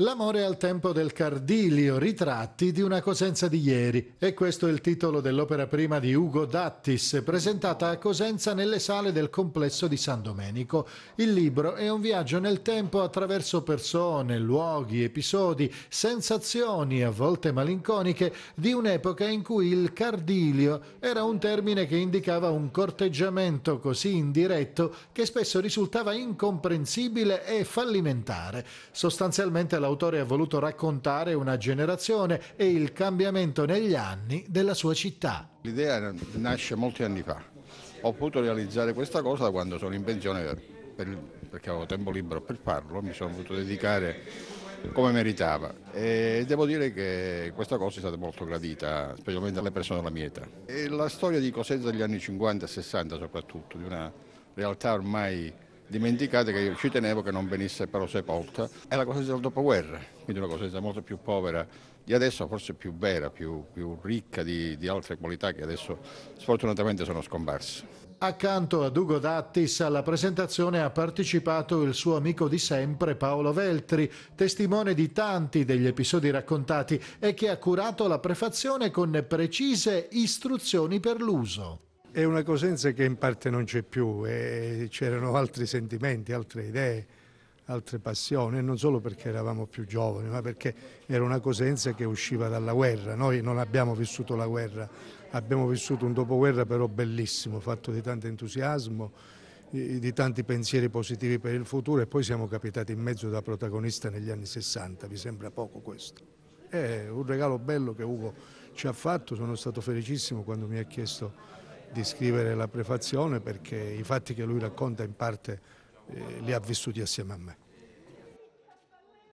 L'amore al tempo del Cardilio, ritratti di una Cosenza di ieri. E questo è il titolo dell'opera prima di Ugo Dattis, presentata a Cosenza nelle sale del complesso di San Domenico. Il libro è un viaggio nel tempo attraverso persone, luoghi, episodi, sensazioni, a volte malinconiche, di un'epoca in cui il Cardilio era un termine che indicava un corteggiamento così indiretto che spesso risultava incomprensibile e fallimentare. Sostanzialmente la l'autore ha voluto raccontare una generazione e il cambiamento negli anni della sua città. L'idea nasce molti anni fa. Ho potuto realizzare questa cosa quando sono in pensione per, perché avevo tempo libero per farlo, mi sono voluto dedicare come meritava e devo dire che questa cosa è stata molto gradita, specialmente alle persone della mia età. E la storia di Cosenza degli anni 50 e 60 soprattutto, di una realtà ormai dimenticate che io ci tenevo che non venisse però sepolta. È la cosa del dopoguerra, quindi una cosa molto più povera di adesso, forse più vera, più, più ricca di, di altre qualità che adesso sfortunatamente sono scomparse. Accanto a Ugo Dattis alla presentazione ha partecipato il suo amico di sempre Paolo Veltri, testimone di tanti degli episodi raccontati e che ha curato la prefazione con precise istruzioni per l'uso è una Cosenza che in parte non c'è più, eh, c'erano altri sentimenti, altre idee, altre passioni, non solo perché eravamo più giovani, ma perché era una Cosenza che usciva dalla guerra. Noi non abbiamo vissuto la guerra, abbiamo vissuto un dopoguerra però bellissimo, fatto di tanto entusiasmo, di tanti pensieri positivi per il futuro e poi siamo capitati in mezzo da protagonista negli anni 60, vi sembra poco questo. È un regalo bello che Ugo ci ha fatto, sono stato felicissimo quando mi ha chiesto di scrivere la prefazione perché i fatti che lui racconta in parte eh, li ha vissuti assieme a me.